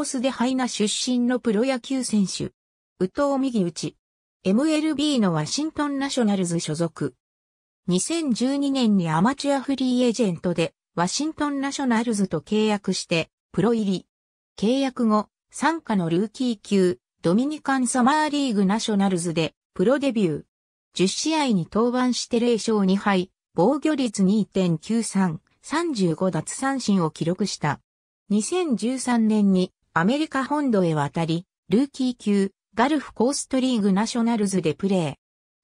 ホスデハイナ出身のプロ野球選手。宇藤右ち。MLB のワシントンナショナルズ所属。2012年にアマチュアフリーエージェントでワシントンナショナルズと契約してプロ入り。契約後、参加のルーキー級ドミニカンサマーリーグナショナルズでプロデビュー。10試合に登板して0勝2敗、防御率2.93、35奪三振を記録した。2013年にアメリカ本土へ渡り、ルーキー級、ガルフコーストリーグナショナルズでプレ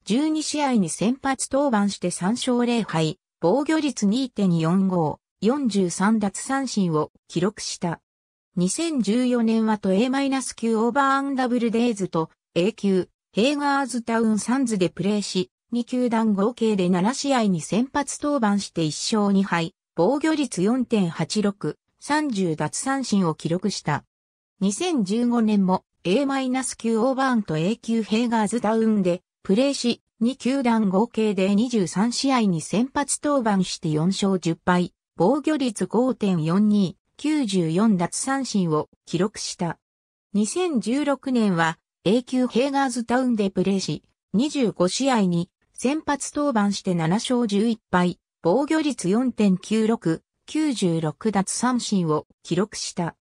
ー。12試合に先発登板して3勝0敗、防御率2.45、43奪三振を記録した。2014年はと A-9 オーバーダブルデイズと A 級、ヘイガーズタウンサンズでプレーし、2球団合計で7試合に先発登板して1勝2敗、防御率4.86、30奪三振を記録した。2015年も A-9 オーバーンと A 級ヘイガーズダウンでプレーし、2球団合計で23試合に先発登板して4勝10敗、防御率5.42、94奪三振を記録した。2016年は A 級ヘイガーズタウンでプレーし、25試合に先発登板して7勝11敗、防御率4.96、96奪三振を記録した。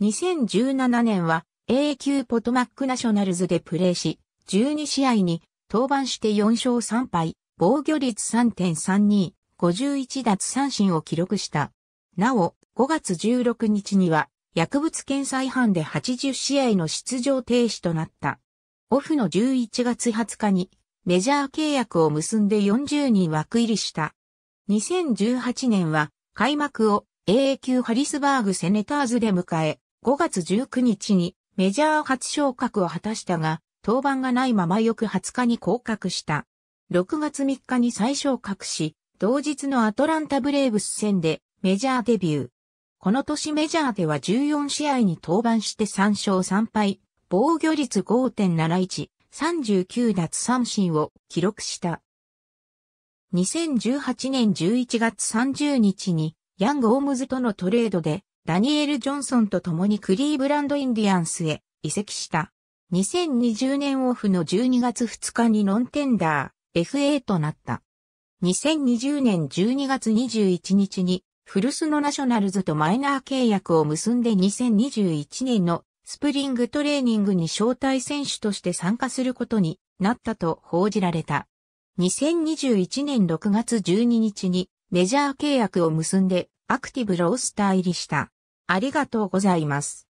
2017年は A 級ポトマックナショナルズでプレーし、12試合に登板して4勝3敗、防御率3.32、51奪三振を記録した。なお、5月16日には薬物検査違反で80試合の出場停止となった。オフの11月20日にメジャー契約を結んで40人枠入りした。2018年は開幕を AA 級ハリスバーグセネターズで迎え、5月19日にメジャー初昇格を果たしたが、登板がないまま翌20日に降格した。6月3日に再昇格し、同日のアトランタブレーブス戦でメジャーデビュー。この年メジャーでは14試合に登板して3勝3敗、防御率5.71、39奪三振を記録した。2018年11月30日にヤング・オームズとのトレードでダニエル・ジョンソンと共にクリーブランド・インディアンスへ移籍した。2020年オフの12月2日にノンテンダー FA となった。2020年12月21日にフルスのナショナルズとマイナー契約を結んで2021年のスプリングトレーニングに招待選手として参加することになったと報じられた。2021年6月12日にメジャー契約を結んでアクティブロースター入りした。ありがとうございます。